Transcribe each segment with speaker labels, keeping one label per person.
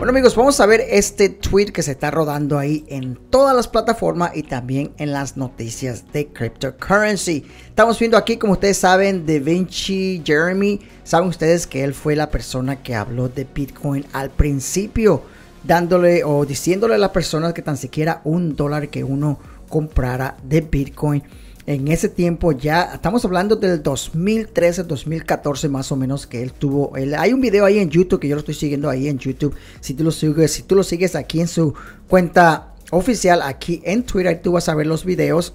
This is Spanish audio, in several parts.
Speaker 1: Bueno amigos, vamos a ver este tweet que se está rodando ahí en todas las plataformas y también en las noticias de cryptocurrency. Estamos viendo aquí, como ustedes saben, de Vinci Jeremy. Saben ustedes que él fue la persona que habló de Bitcoin al principio, dándole o diciéndole a la persona que tan siquiera un dólar que uno comprara de Bitcoin en ese tiempo ya, estamos hablando del 2013, 2014 más o menos que él tuvo, hay un video ahí en YouTube que yo lo estoy siguiendo ahí en YouTube, si tú lo sigues, si tú lo sigues aquí en su cuenta oficial, aquí en Twitter, tú vas a ver los videos.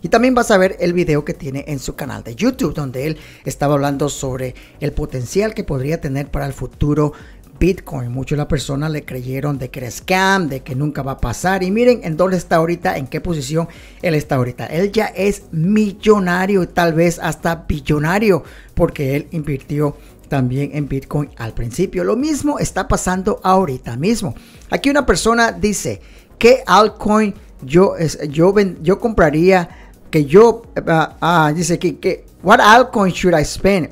Speaker 1: Y también vas a ver el video que tiene en su canal de YouTube, donde él estaba hablando sobre el potencial que podría tener para el futuro Bitcoin. Muchas de las personas le creyeron de que era scam, de que nunca va a pasar. Y miren en dónde está ahorita, en qué posición él está ahorita. Él ya es millonario, tal vez hasta billonario, porque él invirtió también en Bitcoin al principio. Lo mismo está pasando ahorita mismo. Aquí una persona dice, ¿qué altcoin yo, yo, yo compraría? Que yo, eh, ah, ah, dice que, que, what altcoin should I spend?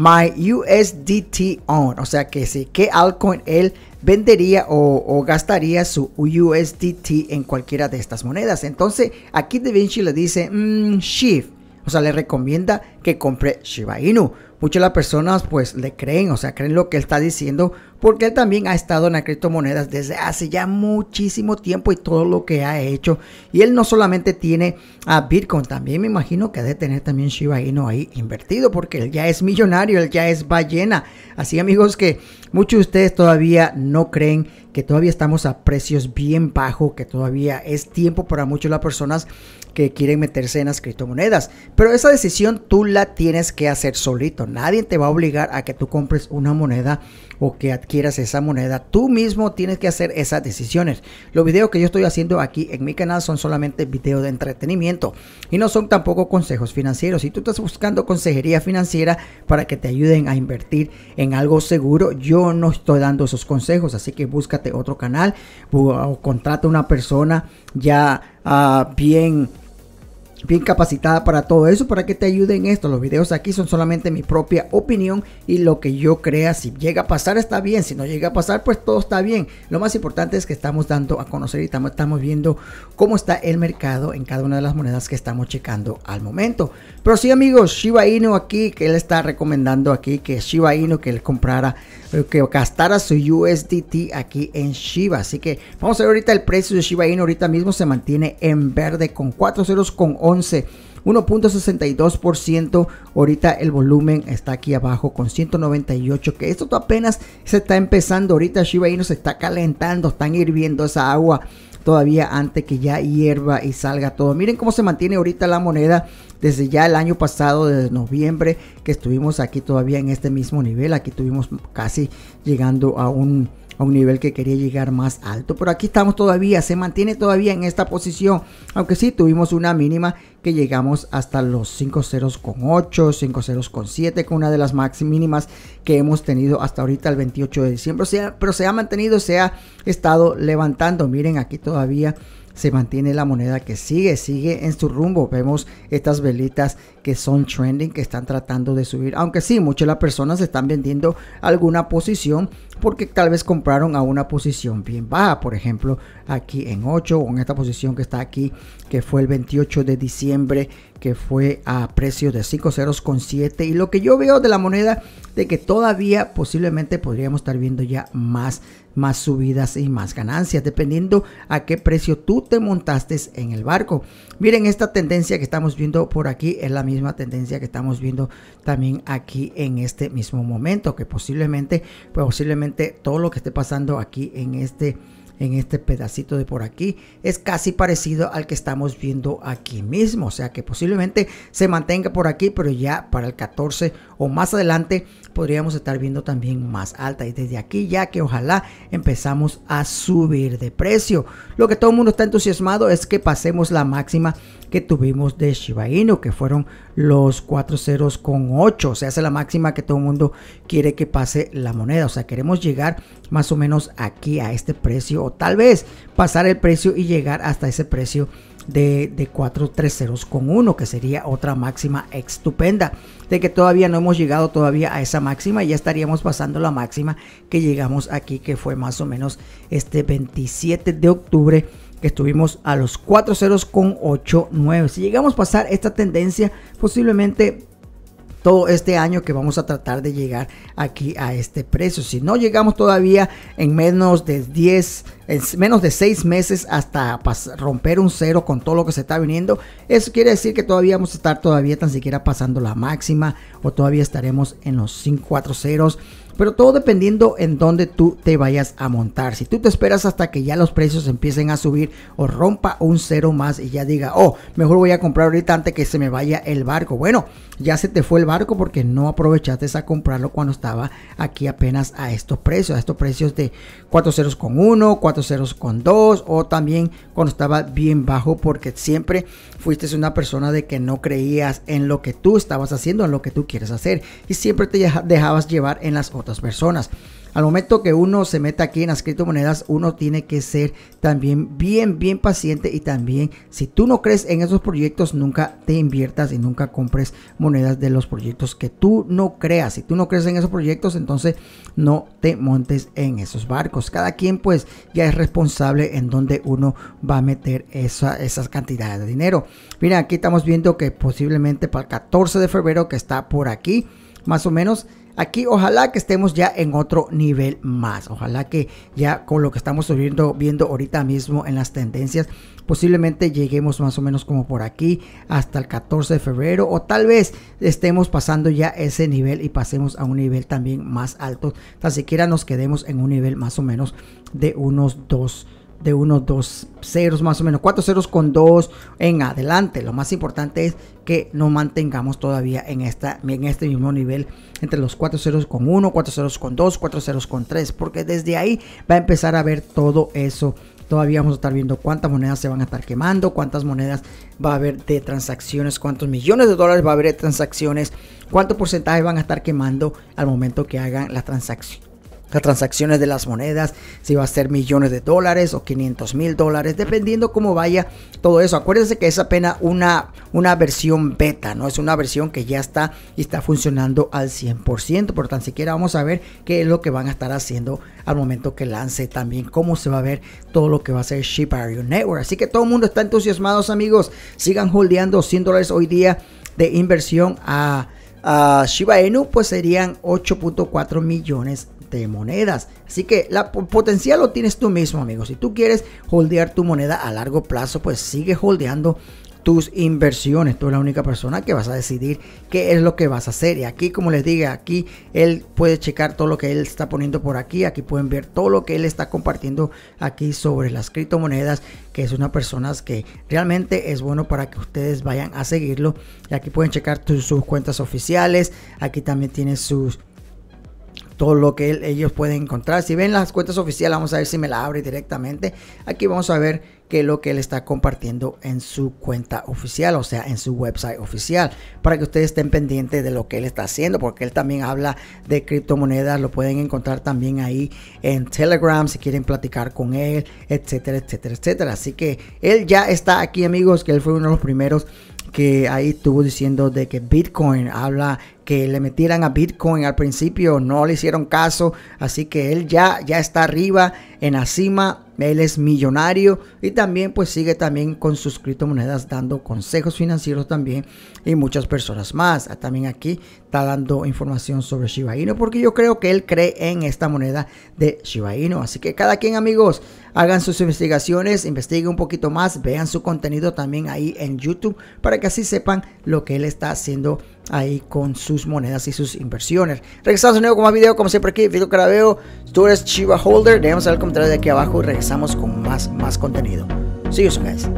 Speaker 1: My USDT on, o sea que si, qué altcoin él vendería o, gastaría su USDT en cualquiera de estas monedas. Entonces aquí Da Vinci le dice mmm, Shift, o sea le recomienda que compre Shiba Inu. Muchas de las personas pues le creen, o sea creen lo que él está diciendo porque él también ha estado en las criptomonedas desde hace ya muchísimo tiempo y todo lo que ha hecho. Y él no solamente tiene a Bitcoin, también me imagino que ha de tener también Shiba Inu ahí invertido, porque él ya es millonario, él ya es ballena. Así amigos que muchos de ustedes todavía no creen que todavía estamos a precios bien bajos, que todavía es tiempo para muchas las personas que quieren meterse en las criptomonedas. Pero esa decisión tú la tienes que hacer solito. Nadie te va a obligar a que tú compres una moneda o que adquieras esa moneda. Tú mismo tienes que hacer esas decisiones. Los videos que yo estoy haciendo aquí en mi canal son solamente videos de entretenimiento y no son tampoco consejos financieros. Si tú estás buscando consejería financiera para que te ayuden a invertir en algo seguro, yo no estoy dando esos consejos. Así que busca otro canal o contrata una persona ya ah, bien bien capacitada para todo eso, para que te ayuden esto. Los videos aquí son solamente mi propia opinión y lo que yo crea. Si llega a pasar está bien, si no llega a pasar pues todo está bien. Lo más importante es que estamos dando a conocer y estamos, estamos viendo cómo está el mercado en cada una de las monedas que estamos checando al momento. Pero sí amigos, Shiba Inu aquí, que él está recomendando aquí que Shiba Inu que él comprara eh, que gastara su USDT aquí en Shiba. Así que vamos a ver ahorita el precio de Shiba Inu. Ahorita mismo se mantiene en verde con 4 ceros con 11. 1.62%. Ahorita el volumen está aquí abajo con 198. Que esto apenas se está empezando. Ahorita Shiba Inu se está calentando. Están hirviendo esa agua todavía antes que ya hierva y salga todo. Miren cómo se mantiene ahorita la moneda desde ya el año pasado, desde noviembre, que estuvimos aquí todavía en este mismo nivel. Aquí tuvimos casi llegando a un, a un nivel que quería llegar más alto. Pero aquí estamos todavía, se mantiene todavía en esta posición. Aunque sí tuvimos una mínima que llegamos hasta los 5.08 ceros con ceros con con una de las máximas mínimas que hemos tenido hasta ahorita el 28 de diciembre. pero se ha mantenido, se ha estado levantando. Miren aquí todavía se mantiene la moneda que sigue, sigue en su rumbo. Vemos estas velitas que son trending, que están tratando de subir. Aunque sí, muchas las personas están vendiendo alguna posición porque tal vez compraron a una posición bien baja. Por ejemplo, aquí en 8 o en esta posición que está aquí, que fue el 28 de diciembre, que fue a precio de cinco ceros con Y lo que yo veo de la moneda, de que todavía posiblemente podríamos estar viendo ya más más subidas y más ganancias, dependiendo a qué precio tú te montaste en el barco. Miren, esta tendencia que estamos viendo por aquí es la misma tendencia que estamos viendo también aquí en este mismo momento, que posiblemente, pues, posiblemente todo lo que esté pasando aquí en este momento en este pedacito de por aquí, es casi parecido al que estamos viendo aquí mismo. O sea que posiblemente se mantenga por aquí, pero ya para el 14 o más adelante podríamos estar viendo también más alta. Y desde aquí ya que ojalá empezamos a subir de precio. Lo que todo el mundo está entusiasmado es que pasemos la máxima que tuvimos de Shiba Inu, que fueron los 4 ceros con 8. O sea, es la máxima que todo el mundo quiere que pase la moneda. O sea, queremos llegar más o menos aquí a este precio tal vez pasar el precio y llegar hasta ese precio de, de con que sería otra máxima estupenda de que todavía no hemos llegado todavía a esa máxima y ya estaríamos pasando la máxima que llegamos aquí que fue más o menos este 27 de octubre que estuvimos a los 4.089 con si llegamos a pasar esta tendencia posiblemente todo este año que vamos a tratar de llegar aquí a este precio. Si no llegamos todavía en menos de 10, en menos de 6 meses hasta romper un cero con todo lo que se está viniendo, eso quiere decir que todavía vamos a estar todavía tan siquiera pasando la máxima o todavía estaremos en los 5 4 ceros pero todo dependiendo en dónde tú te vayas a montar. Si tú te esperas hasta que ya los precios empiecen a subir o rompa un cero más y ya diga, oh, mejor voy a comprar ahorita antes que se me vaya el barco. Bueno, ya se te fue el barco porque no aprovechaste a comprarlo cuando estaba aquí apenas a estos precios, a estos precios de 4 ceros con 1, 4 ceros con 2 o también cuando estaba bien bajo porque siempre fuiste una persona de que no creías en lo que tú estabas haciendo, en lo que tú quieres hacer y siempre te dejabas llevar en las otras personas. Al momento que uno se meta aquí en las criptomonedas, uno tiene que ser también bien, bien paciente y también si tú no crees en esos proyectos, nunca te inviertas y nunca compres monedas de los proyectos que tú no creas. Si tú no crees en esos proyectos, entonces no te montes en esos barcos. Cada quien pues ya es responsable en donde uno va a meter esa, esas cantidades de dinero. Mira, aquí estamos viendo que posiblemente para el 14 de febrero que está por aquí, más o menos aquí ojalá que estemos ya en otro nivel más. Ojalá que ya con lo que estamos subiendo viendo ahorita mismo en las tendencias, posiblemente lleguemos más o menos como por aquí hasta el 14 de febrero o tal vez estemos pasando ya ese nivel y pasemos a un nivel también más alto. Tan siquiera nos quedemos en un nivel más o menos de unos 2 de unos dos ceros más o menos, cuatro ceros con dos en adelante. Lo más importante es que no mantengamos todavía en, esta, en este mismo nivel entre los cuatro ceros con uno, cuatro ceros con dos, cuatro ceros con tres, porque desde ahí va a empezar a ver todo eso. Todavía vamos a estar viendo cuántas monedas se van a estar quemando, cuántas monedas va a haber de transacciones, cuántos millones de dólares va a haber de transacciones, cuánto porcentaje van a estar quemando al momento que hagan la transacción las transacciones de las monedas, si va a ser millones de dólares o 500 mil dólares, dependiendo cómo vaya todo eso. Acuérdense que es apenas una, una versión beta, ¿no? Es una versión que ya está y está funcionando al 100%, por tan siquiera vamos a ver qué es lo que van a estar haciendo al momento que lance también, cómo se va a ver todo lo que va a ser Shibario Network. Así que todo el mundo está entusiasmado amigos. Sigan holdeando 100 dólares hoy día de inversión a... a Shiba Inu pues serían 8.4 millones de monedas. Así que la potencial lo tienes tú mismo, amigo. Si tú quieres holdear tu moneda a largo plazo, pues sigue holdeando tus inversiones. Tú eres la única persona que vas a decidir qué es lo que vas a hacer. Y aquí, como les dije, aquí él puede checar todo lo que él está poniendo por aquí. Aquí pueden ver todo lo que él está compartiendo aquí sobre las criptomonedas, que es una persona que realmente es bueno para que ustedes vayan a seguirlo. Y aquí pueden checar sus cuentas oficiales. Aquí también tiene sus todo lo que ellos pueden encontrar. Si ven las cuentas oficiales, vamos a ver si me la abre directamente. Aquí vamos a ver que lo que él está compartiendo en su cuenta oficial, o sea, en su website oficial, para que ustedes estén pendientes de lo que él está haciendo, porque él también habla de criptomonedas, lo pueden encontrar también ahí en Telegram si quieren platicar con él, etcétera, etcétera, etcétera. Así que él ya está aquí, amigos, que él fue uno de los primeros que ahí estuvo diciendo de que Bitcoin habla que le metieran a Bitcoin al principio, no le hicieron caso, así que él ya, ya está arriba en la él es millonario y también pues sigue también con sus criptomonedas dando consejos financieros también y muchas personas más. También aquí está dando información sobre Shiba Inu porque yo creo que él cree en esta moneda de Shiba Inu. Así que cada quien amigos, hagan sus investigaciones, investiguen un poquito más, vean su contenido también ahí en YouTube para que así sepan lo que él está haciendo ahí con sus monedas y sus inversiones. Regresamos de nuevo con más video, como siempre aquí, Vito Carabeo, tú eres Chiva Holder, saber el comentario de aquí abajo y regresamos con más, más contenido. See you guys.